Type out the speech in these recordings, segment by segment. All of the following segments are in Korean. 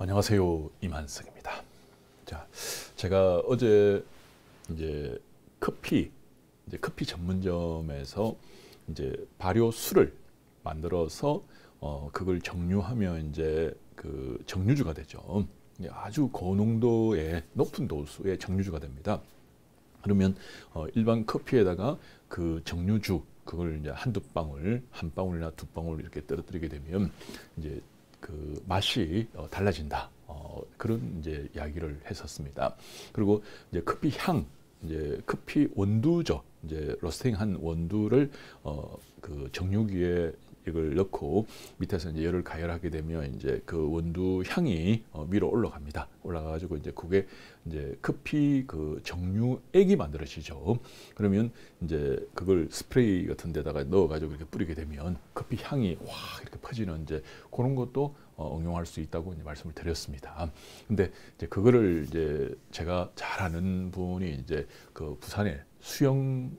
안녕하세요 이만석입니다. 자, 제가 어제 이제 커피 이제 커피 전문점에서 이제 발효 술을 만들어서 어 그걸 정류하면 이제 그 정류주가 되죠. 예, 아주 고농도의 높은 도수의 정류주가 됩니다. 그러면 어 일반 커피에다가 그 정류주 그걸 이제 한두 방울, 한 방울이나 두 방울 이렇게 떨어뜨리게 되면 이제 그 맛이 어, 달라진다. 어, 그런 이제 이야기를 했었습니다. 그리고 이제 커피 향, 이제 커피 원두죠. 이제 로스팅한 원두를 어, 그 정육위에 이걸 넣고 밑에서 이제 열을 가열하게 되면 이제 그 원두 향이 어, 위로 올라갑니다. 올라가가지고 이제 그게 이제 커피 그 정류액이 만들어지죠. 그러면 이제 그걸 스프레이 같은 데다가 넣어가지고 이렇게 뿌리게 되면 커피 향이 확 이렇게 퍼지는 이제 그런 것도 어, 응용할 수 있다고 이제 말씀을 드렸습니다. 근데 이제 그거를 이제 제가 잘 아는 분이 이제 그 부산에 수영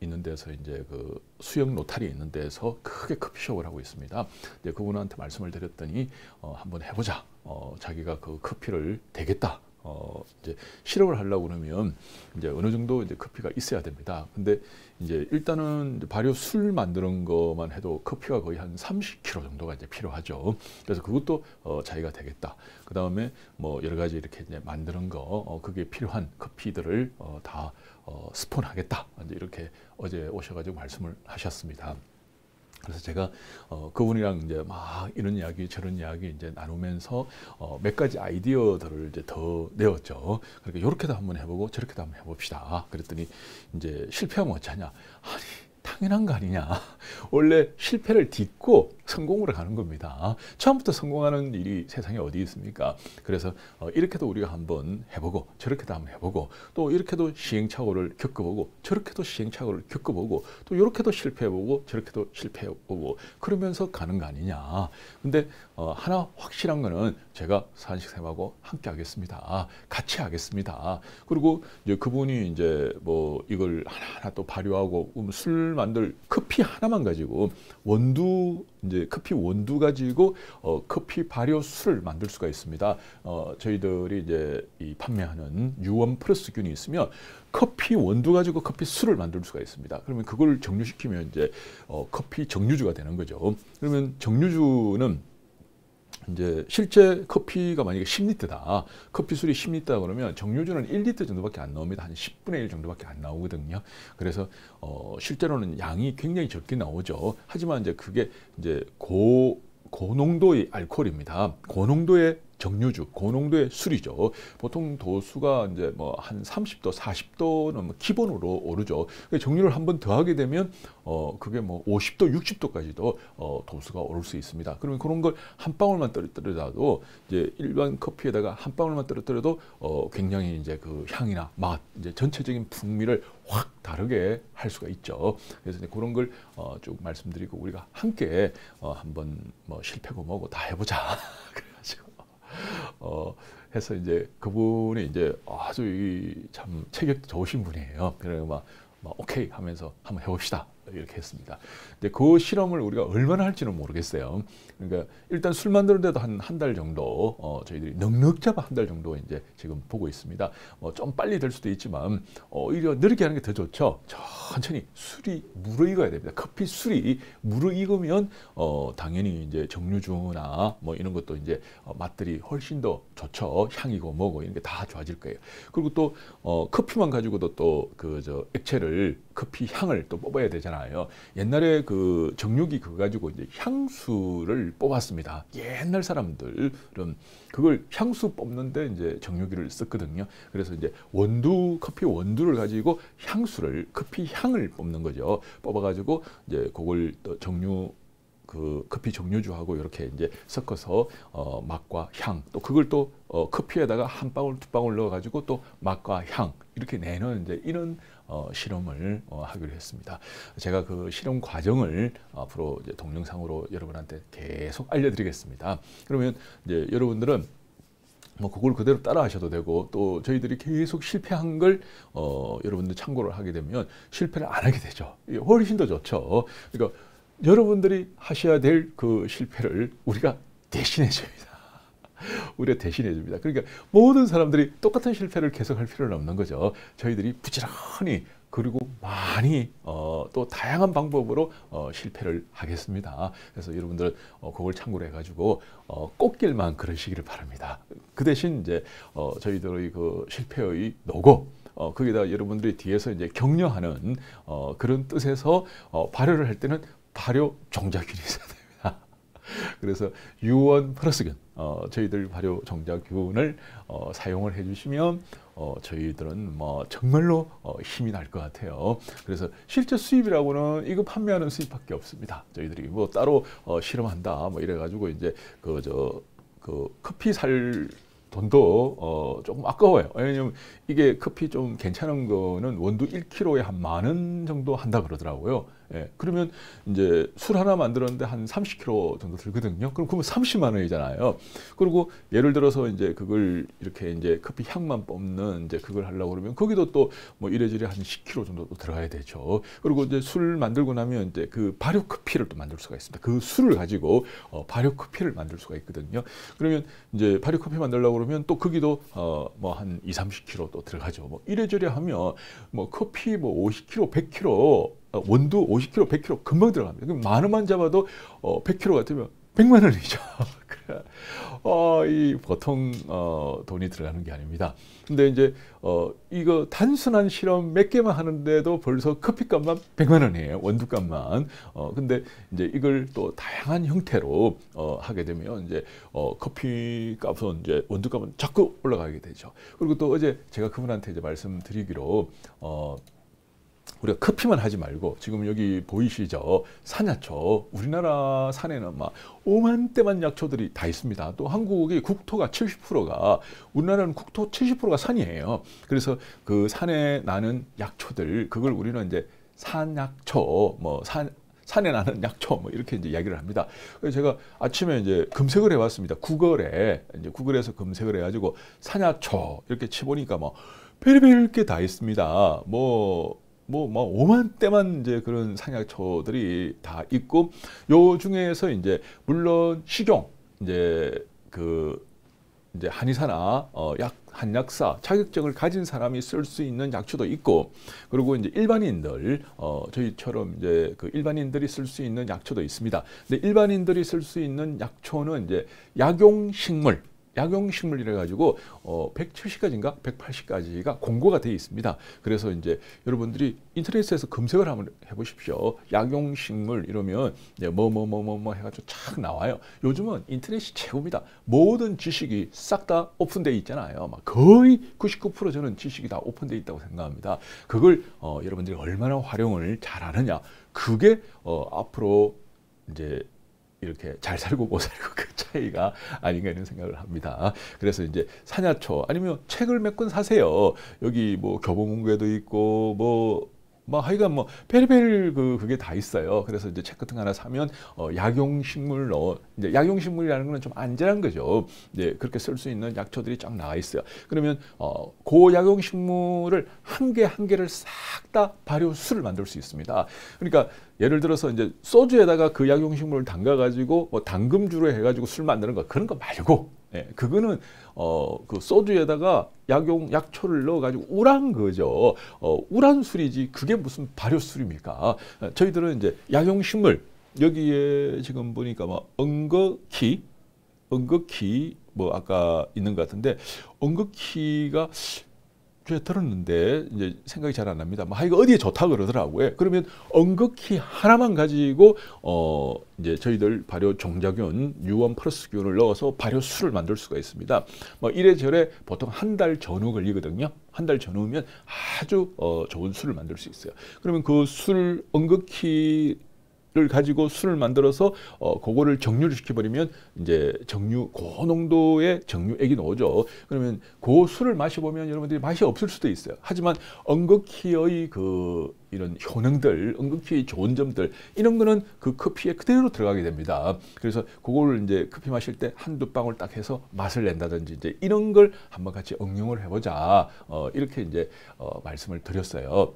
있는 데서 이제 그 수영 로타리 있는 데서 크게 커피숍을 하고 있습니다. 이제 그분한테 말씀을 드렸더니 어, 한번 해보자. 어, 자기가 그 커피를 되겠다. 어 이제 실험을 하려고 그러면 이제 어느 정도 이제 커피가 있어야 됩니다. 근데 이제 일단은 발효 술 만드는 것만 해도 커피가 거의 한 30kg 정도가 이제 필요하죠. 그래서 그것도 어 자기가 되겠다. 그 다음에 뭐 여러 가지 이렇게 이제 만드는 거어 그게 필요한 커피들을 어다어 어, 스폰하겠다. 이제 이렇게 어제 오셔가지고 말씀을 하셨습니다. 그래서 제가 어, 그분이랑 이제 막 이런 이야기 저런 이야기 이제 나누면서 어, 몇 가지 아이디어들을 이제 더 내었죠. 그러니까 이렇게도 한번 해보고 저렇게도 한번 해봅시다. 그랬더니 이제 실패하면 어쩌냐? 아니 당연한 거 아니냐. 원래 실패를 딛고 성공으로 가는 겁니다. 처음부터 성공하는 일이 세상에 어디 있습니까? 그래서 어, 이렇게도 우리가 한번 해보고 저렇게도 한번 해보고 또 이렇게도 시행착오를 겪어보고 저렇게도 시행착오를 겪어보고 또 이렇게도 실패해보고 저렇게도 실패해보고 그러면서 가는 거 아니냐. 근데 어, 하나 확실한 거는 제가 산식쌤하고 함께 하겠습니다. 같이 하겠습니다. 그리고 이제 그분이 이제 뭐 이걸 하나하나 또 발효하고 음, 술 만들 커피 하나만 가지고 원두 이제 커피 원두 가지고 어, 커피 발효술을 만들 수가 있습니다. 어, 저희들이 이제 이 판매하는 유원 플러스균이 있으면 커피 원두 가지고 커피 술을 만들 수가 있습니다. 그러면 그걸 정류시키면 이제 어, 커피 정류주가 되는 거죠. 그러면 정류주는 이제 실제 커피가 만약에 10리터다. 커피술이 10리터다 그러면 정류주는 1리터 정도밖에 안 나옵니다. 한 10분의 1 정도밖에 안 나오거든요. 그래서 어 실제로는 양이 굉장히 적게 나오죠. 하지만 이제 그게 이제 고 고농도의 알코올입니다. 고농도의 정류주, 고농도의 술이죠. 보통 도수가 이제 뭐 한 30도, 40도는 뭐 기본으로 오르죠. 정류를 한 번 더 하게 되면 어 그게 뭐 50도, 60도까지도 어 도수가 오를 수 있습니다. 그러면 그런 걸 한 방울만 떨어뜨려도 이제 일반 커피에다가 한 방울만 떨어뜨려도 어 굉장히 이제 그 향이나 맛, 이제 전체적인 풍미를 확 다르게 할 수가 있죠. 그래서 이제 그런 걸쭉 어 말씀드리고 우리가 함께 어 한 번 뭐 실패고 뭐고 다 해보자. 어, 해서 이제 그분이 이제 아주 이참 체격 좋으신 분이에요. 그래서 막, 막 오케이 하면서 한번 해봅시다. 이렇게 했습니다. 근데 그 실험을 우리가 얼마나 할지는 모르겠어요. 그러니까 일단 술 만드는데도 한 한 달 정도 어, 저희들이 넉넉 잡아 한 달 정도 이제 지금 보고 있습니다. 어, 좀 빨리 될 수도 있지만 어, 오히려 느리게 하는 게 더 좋죠. 천천히 술이 무르익어야 됩니다. 커피 술이 무르익으면 어, 당연히 이제 정류주나 뭐 이런 것도 이제 어, 맛들이 훨씬 더 좋죠. 향이고 뭐고 이런 게 다 좋아질 거예요. 그리고 또 어, 커피만 가지고도 또 그 저 액체를 커피 향을 또 뽑아야 되잖아. 나요. 옛날에 그 정육이 그거 가지고 이제 향수를 뽑았습니다. 옛날 사람들은 그걸 향수 뽑는데 이제 정육이를 썼거든요. 그래서 이제 원두 커피 원두를 가지고 향수를 커피 향을 뽑는 거죠. 뽑아가지고 이제 그걸 또 정류 그 커피 정류주하고 이렇게 이제 섞어서 어, 맛과 향 또 그걸 또 어, 커피에다가 한 방울 두 방울 넣어가지고 또 맛과 향 이렇게 내는 이제 이런 어, 실험을 어, 하기로 했습니다. 제가 그 실험 과정을 앞으로 동영상으로 여러분한테 계속 알려드리겠습니다. 그러면 이제 여러분들은 뭐 그걸 그대로 따라 하셔도 되고 또 저희들이 계속 실패한 걸 어, 여러분들 참고를 하게 되면 실패를 안 하게 되죠. 훨씬 더 좋죠. 그러니까 여러분들이 하셔야 될 그 실패를 우리가 대신해 줍니다. 우리가 대신해 줍니다. 그러니까 모든 사람들이 똑같은 실패를 계속할 필요는 없는 거죠. 저희들이 부지런히 그리고 많이 어, 또 다양한 방법으로 어, 실패를 하겠습니다. 그래서 여러분들 어, 그걸 참고로 해가지고 어, 꽃길만 그러시기를 바랍니다. 그 대신 이제 어, 저희들의 그 실패의 노고 어, 거기다 여러분들이 뒤에서 이제 격려하는 어, 그런 뜻에서 어, 발효를 할 때는 발효 종자균이 있어요 그래서 유원 플러스균 어, 저희들 발효 정자균을 어, 사용을 해주시면 어, 저희들은 뭐 정말로 어, 힘이 날 것 같아요. 그래서 실제 수입이라고는 이거 판매하는 수입밖에 없습니다. 저희들이 뭐 따로 어, 실험한다 뭐 이래가지고 이제 그 저그 그 커피 살 돈도 어 조금 아까워요. 왜냐면 이게 커피 좀 괜찮은 거는 원두 1kg에 한 만원 정도 한다 그러더라고요. 예. 그러면 이제 술 하나 만들었는데 한 30kg 정도 들거든요. 그럼 그러면 30만 원이잖아요. 그리고 예를 들어서 이제 그걸 이렇게 이제 커피 향만 뽑는 이제 그걸 하려고 그러면 거기도 또 뭐 이래저래 한 10kg 정도 또 들어가야 되죠. 그리고 이제 술 만들고 나면 이제 그 발효 커피를 또 만들 수가 있습니다. 그 술을 가지고 어, 발효 커피를 만들 수가 있거든요. 그러면 이제 발효 커피 만들려고 그러면 또 거기도 어, 뭐한 2, 30kg 또 들어가죠. 뭐 이래저래 하면 뭐 커피 뭐 50kg, 100kg 어, 원두 50kg, 100kg 금방 들어갑니다. 만 원만 잡아도 어, 100kg 같으면 100만 원이죠. 어, 이 보통 어, 돈이 들어가는 게 아닙니다. 근데 이제 어, 이거 단순한 실험 몇 개만 하는데도 벌써 커피값만 100만 원이에요. 원두값만. 어, 근데 이제 이걸 또 다양한 형태로 어, 하게 되면 이제 어, 커피값은 이제 원두값은 자꾸 올라가게 되죠. 그리고 또 어제 제가 그분한테 이제 말씀드리기로 어, 우리가 커피만 하지 말고 지금 여기 보이시죠? 산야초. 우리나라 산에는 막 오만대만 약초들이 다 있습니다. 또 한국의 국토가 70%가 우리나라는 국토 70%가 산이에요. 그래서 그 산에 나는 약초들 그걸 우리는 이제 산약초 뭐 산, 산에 나는 약초 뭐 이렇게 이제 이야기를 합니다. 그래서 제가 아침에 이제 검색을 해봤습니다. 구글에 이제 구글에서 검색을 해가지고 산야초 이렇게 치보니까 뭐 별별 게다 있습니다. 뭐 뭐, 뭐, 5만 대만 이제 그런 상약초들이 다 있고, 요 중에서 이제, 물론 식용, 이제 그, 이제 한의사나 어, 약 한약사 자격증을 가진 사람이 쓸 수 있는 약초도 있고 그리고 이제 일반인들 어, 저희처럼 이제 그 일반인들이 쓸 수 있는 약초도 있습니다. 근데 일반인들이 쓸 수 있는 약초는 이제 약용 식물 약용식물이래 가지고 어 170가지인가 180가지가 공고가 되어 있습니다. 그래서 이제 여러분들이 인터넷에서 검색을 한번 해보십시오. 약용식물 이러면 뭐뭐뭐뭐뭐 뭐, 뭐, 뭐, 해가지고 착 나와요. 요즘은 인터넷이 최고입니다. 모든 지식이 싹 다 오픈되어 있잖아요. 막 거의 99% 저는 지식이 다 오픈되어 있다고 생각합니다. 그걸 어 여러분들이 얼마나 활용을 잘하느냐 그게 어 앞으로 이제 이렇게 잘 살고 못 살고 그 차이가 아닌가 이런 생각을 합니다. 그래서 이제 사냐초 아니면 책을 몇 권 사세요. 여기 뭐 교보문고에도 있고 뭐뭐 하여간 뭐페 별별 그 그게 다 있어요. 그래서 이제 책 같은 거 하나 사면 어 약용 식물 넣어 이제 약용 식물이라는 거는 좀 안전한 거죠. 이제 네, 그렇게 쓸 수 있는 약초들이 쫙 나와 있어요. 그러면 어그 약용 식물을 한 개한 한 개를 싹 다 발효수를 만들 수 있습니다. 그러니까 예를 들어서 이제 소주에다가 그 약용 식물을 담가 가지고 뭐 당금주로 해 가지고 술 만드는 거 그런 거 말고 예, 그거는 어 그 소주에다가 약용 약초를 넣어가지고 우란 거죠. 어, 우란 술이지 그게 무슨 발효술입니까? 어, 저희들은 이제 약용식물 여기에 지금 보니까 막 뭐 엉거키, 엉거키 뭐 아까 있는 것 같은데 엉거키가 주에 들었는데 이제 생각이 잘 안 납니다. 뭐 하여간 어디에 좋다 그러더라고요. 그러면 엉급히 하나만 가지고 어 이제 저희들 발효 종자균, 유원 플러스균을 넣어서 발효수를 만들 수가 있습니다. 뭐 이래저래 보통 한 달 전후 걸리거든요. 한 달 전후면 아주 어 좋은 술을 만들 수 있어요. 그러면 그술엉급히 를 가지고 술을 만들어서 어 그거를 정류를 시켜버리면 이제 정류 고농도의 그 정류액이 나오죠. 그러면 그 술을 마셔보면 여러분들이 맛이 없을 수도 있어요. 하지만 엉겅퀴의 그 이런 효능들, 엉겅퀴의 좋은 점들 이런 거는 그 커피에 그대로 들어가게 됩니다. 그래서 그거를 이제 커피 마실 때 한 두 방울 딱 해서 맛을 낸다든지 이제 이런 걸 한번 같이 응용을 해보자. 어 이렇게 이제 어 말씀을 드렸어요.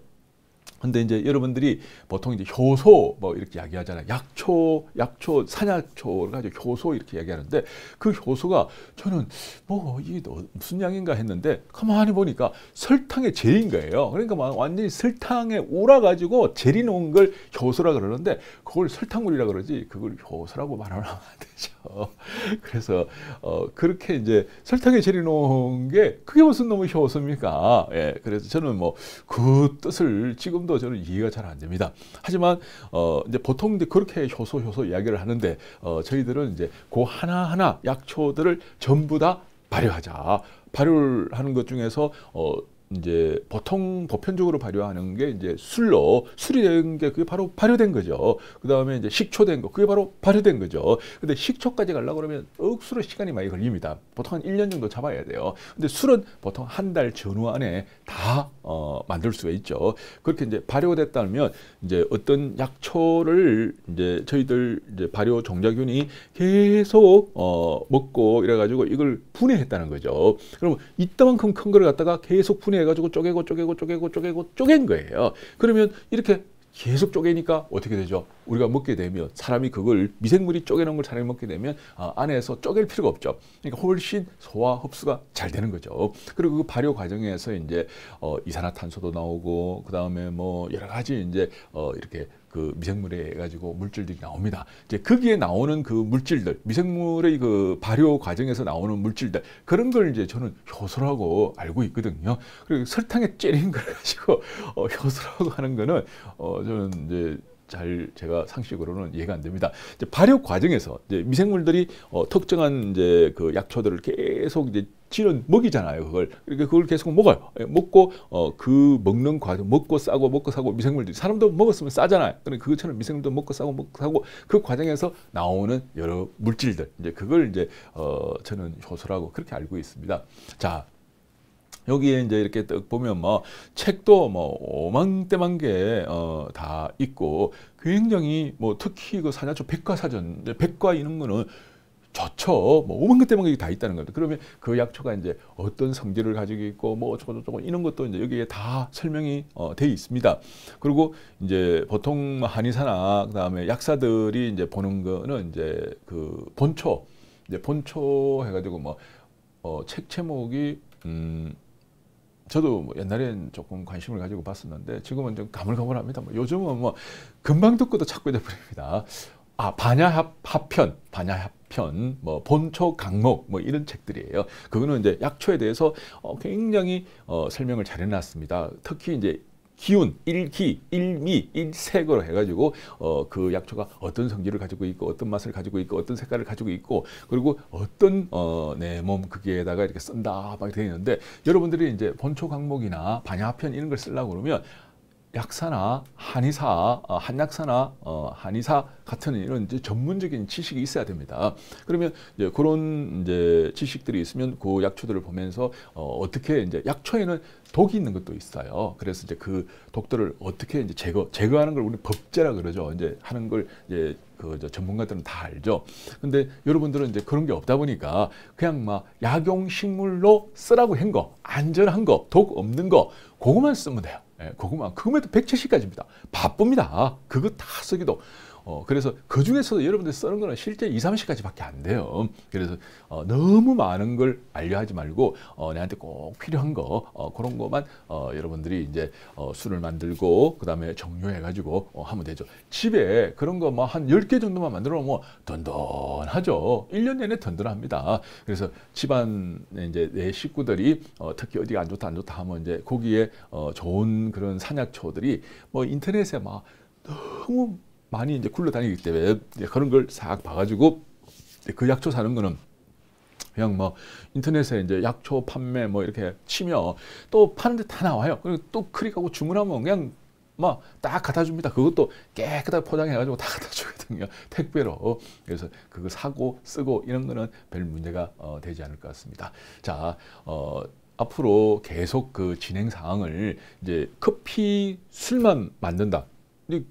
근데 이제 여러분들이 보통 이제 효소 뭐 이렇게 이야기하잖아요. 약초, 약초, 산약초를 가지고 효소 이렇게 이야기하는데 그 효소가 저는 뭐 이게 무슨 양인가 했는데 가만히 보니까 설탕의 젤인 거예요. 그러니까 막 완전히 설탕에 오라 가지고 젤이 놓은 걸 효소라 그러는데 그걸 설탕물이라 그러지 그걸 효소라고 말하면 안 되죠. 어, 그래서 어, 그렇게 이제 설탕에 절여놓은 게 그게 무슨 너무 효웠습니까 예, 그래서 저는 뭐 그 뜻을 지금도 저는 이해가 잘 안 됩니다. 하지만 어, 이제 보통 이제 그렇게 효소 효소 이야기를 하는데 어, 저희들은 이제 그 하나 하나 약초들을 전부 다 발효하자. 발효를 하는 것 중에서 어, 이제 보통 보편적으로 발효하는 게 이제 술로 술이 된 게 그게 바로 발효된 거죠. 그 다음에 이제 식초 된 거, 그게 바로 발효된 거죠. 근데 식초까지 가려고 그러면 억수로 시간이 많이 걸립니다. 보통 한 1년 정도 잡아야 돼요. 근데 술은 보통 한 달 전후 안에 다 어, 만들 수가 있죠. 그렇게 이제 발효됐다면 이제 어떤 약초를 이제 저희들 이제 발효 종자균이 계속 어, 먹고 이래가지고 이걸 분해했다는 거죠. 그럼 이따만큼 큰 거를 갖다가 계속 분해해가지고 쪼개고 쪼개고 쪼개고 쪼개고 쪼갠 거예요. 그러면 이렇게 계속 쪼개니까 어떻게 되죠? 우리가 먹게 되면 사람이 그걸 미생물이 쪼개놓은 걸 사람이 먹게 되면 아, 안에서 쪼갤 필요가 없죠. 그러니까 훨씬 소화 흡수가 잘 되는 거죠. 그리고 그 발효 과정에서 이제 어, 이산화탄소도 나오고 그 다음에 뭐 여러 가지 이제 어, 이렇게 그 미생물에 가지고 물질들이 나옵니다. 이제 거기에 나오는 그 물질들, 미생물의 그 발효 과정에서 나오는 물질들 그런 걸 이제 저는 효소라고 알고 있거든요. 그리고 설탕에 찌린 걸 가지고 어, 효소라고 하는 거는 어, 저는 이제 잘 제가 상식으로는 이해가 안 됩니다. 이제 발효 과정에서 이제 미생물들이 어, 특정한 이제 그 약초들을 계속 이제 지는 먹이잖아요. 그걸 그러니까 그걸 계속 먹어요. 예, 먹고 어, 그 먹는 과정 먹고 싸고 먹고 싸고 미생물들이 사람도 먹었으면 싸잖아요. 그러니 그것처럼 미생물도 먹고 싸고 먹고 싸고 그 과정에서 나오는 여러 물질들 이제 그걸 이제 어, 저는 효소라고 그렇게 알고 있습니다. 자 여기에 이제 이렇게 딱 보면 뭐 책도 뭐 오만대만 개다 어, 있고 굉장히 뭐 특히 그 사냐초 백과사전 백과 이런 거는 좋죠. 뭐 오만 것 때문에 다 있다는 겁니다. 그러면 그 약초가 이제 어떤 성질을 가지고 있고 뭐 어쩌고 저쩌고 뭐 이런 것도 이제 여기에 다 설명이 어, 돼 있습니다. 그리고 이제 보통 뭐 한의사나 그다음에 약사들이 이제 보는 거는 이제 그 본초 이제 본초 해가지고 뭐 어, 책 제목이 음 저도 뭐 옛날엔 조금 관심을 가지고 봤었는데 지금은 좀 가물가물합니다. 뭐 요즘은 뭐 금방 듣고도 찾고 돼버립니다. 아 반야합 합편 반야합 편, 뭐 본초 강목 뭐 이런 책들이에요. 그거는 이제 약초에 대해서 어, 굉장히 어, 설명을 잘 해놨습니다. 특히 이제 기운, 일기, 일미, 일색으로 해가지고 어, 그 약초가 어떤 성질을 가지고 있고 어떤 맛을 가지고 있고 어떤 색깔을 가지고 있고 그리고 어떤 어, 내몸 그게다가 이렇게 쓴다 막 되어 있는데 여러분들이 이제 본초 강목이나 반야편 이런 걸 쓰려고 그러면 약사나 한의사, 어, 한약사나 어, 한의사 같은 이런 이제 전문적인 지식이 있어야 됩니다. 그러면 이제 그런 이제 지식들이 있으면 그 약초들을 보면서 어, 떻게 이제 약초에는 독이 있는 것도 있어요. 그래서 이제 그 독들을 어떻게 이제 제거 제거하는 걸 우리 법제라 그러죠. 이제 하는 걸 이제 그 전문가들은 다 알죠. 근데 여러분들은 이제 그런 게 없다 보니까 그냥 막 약용 식물로 쓰라고 한 거, 안전한 거, 독 없는 거, 그거만 쓰면 돼요. 예, 고구마 그거만 해도 1 7 0까지입니다 바쁩니다. 그거 다 쓰기도 어, 그래서 그 중에서도 여러분들이 쓰는 거는 실제 2, 30시까지밖에 안 돼요. 그래서 어, 너무 많은 걸 알려하지 말고 어, 내한테 꼭 필요한 거 어, 그런 거만 어, 여러분들이 이제 어, 술을 만들고 그 다음에 정료해가지고 어, 하면 되죠. 집에 그런 거 뭐한 10개 정도만 만들어 놓으면 든든하죠. 1년 내내 든든합니다. 그래서 집안 에 이제 내 식구들이 어, 특히 어디가 안 좋다 안 좋다 하면 이제 거기에 어, 좋은 그런 산약초들이 뭐 인터넷에 막 너무 많이 이제 굴러다니기 때문에 그런 걸 싹 봐가지고 그 약초 사는 거는 그냥 뭐 인터넷에 이제 약초 판매 뭐 이렇게 치면 또 파는데 다 나와요. 그리고 또 클릭하고 주문하면 그냥 막딱 뭐 갖다 줍니다. 그것도 깨끗하게 포장해가지고 다 갖다 주거든요. 택배로. 그래서 그거 사고 쓰고 이런 거는 별 문제가 어, 되지 않을 것 같습니다. 자, 어, 앞으로 계속 그 진행 상황을 이제 커피 술만 만든다.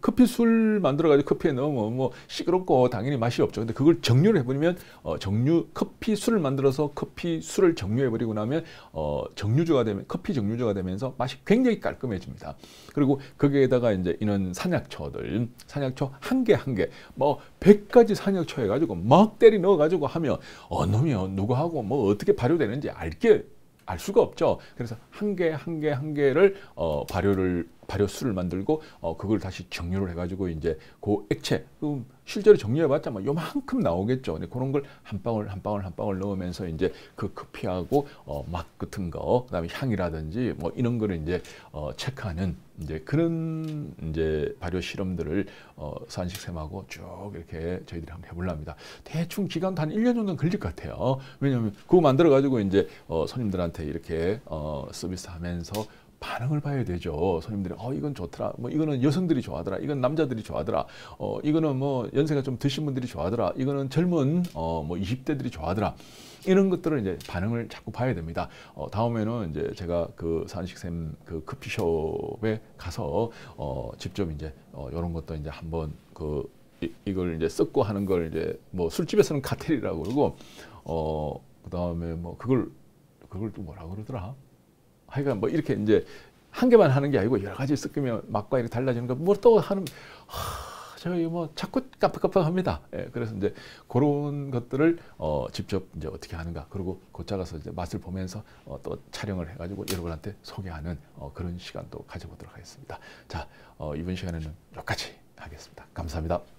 커피 술 만들어가지고 커피에 넣으면 뭐, 뭐 시끄럽고 당연히 맛이 없죠. 근데 그걸 정류를 해버리면 어, 정류 커피 술을 만들어서 커피 술을 정류해버리고 나면 어, 정류주가 되면 커피 정류주가 되면서 맛이 굉장히 깔끔해집니다. 그리고 거기에다가 이제 이런 산약초들 산약초 한 개 한 개뭐 백가지 산약초 해가지고 막 때리 넣어가지고 하면 어놈이 누구하고 뭐 어떻게 발효되는지 알게 알 수가 없죠. 그래서 한 개 한 개 한 개를 어, 발효를 발효수를 만들고 어, 그걸 다시 정류를 해가지고 이제 그 액체 음, 실제로 정리해봤자뭐 요만큼 나오겠죠. 근데 그런 걸 한 방울 한 방울 한 방울 넣으면서 이제 그 커피하고 어, 맛 같은 거 그다음에 향이라든지 뭐 이런 거를 이제 어, 체크하는 이제 그런 이제 발효 실험들을 어, 산식쌤하고 쭉 이렇게 저희들이 한번 해보려 합니다. 대충 기간 단 1년 정도는 걸릴 것 같아요. 왜냐하면 그거 만들어가지고 이제 어, 손님들한테 이렇게 어, 서비스 하면서 반응을 봐야 되죠. 손님들이 어 이건 좋더라. 뭐 이거는 여성들이 좋아하더라. 이건 남자들이 좋아하더라. 어 이거는 뭐 연세가 좀 드신 분들이 좋아하더라. 이거는 젊은 어뭐 20대들이 좋아하더라. 이런 것들을 이제 반응을 자꾸 봐야 됩니다. 어, 다음에는 이제 제가 그산식샘그 커피숍에 가서 어, 직접 이제 어, 이런 것도 이제 한번 그 이, 이걸 이제 섞고 하는 걸 이제 뭐 술집에서는 카텔이라고 그러고 어, 그 다음에 뭐 그걸 그걸 또 뭐라 그러더라. 하여간 뭐 이렇게 이제 한 개만 하는 게 아니고 여러 가지 섞으면 맛과 이렇게 달라지는 거 뭐 또 하는 하... 저희 뭐 자꾸 깜빡깜빡합니다. 예, 그래서 이제 그런 것들을 어, 직접 이제 어떻게 하는가 그리고 곧잘라서 이제 맛을 보면서 어, 또 촬영을 해가지고 여러분한테 소개하는 어, 그런 시간도 가져보도록 하겠습니다. 자 어, 이번 시간에는 여기까지 하겠습니다. 감사합니다.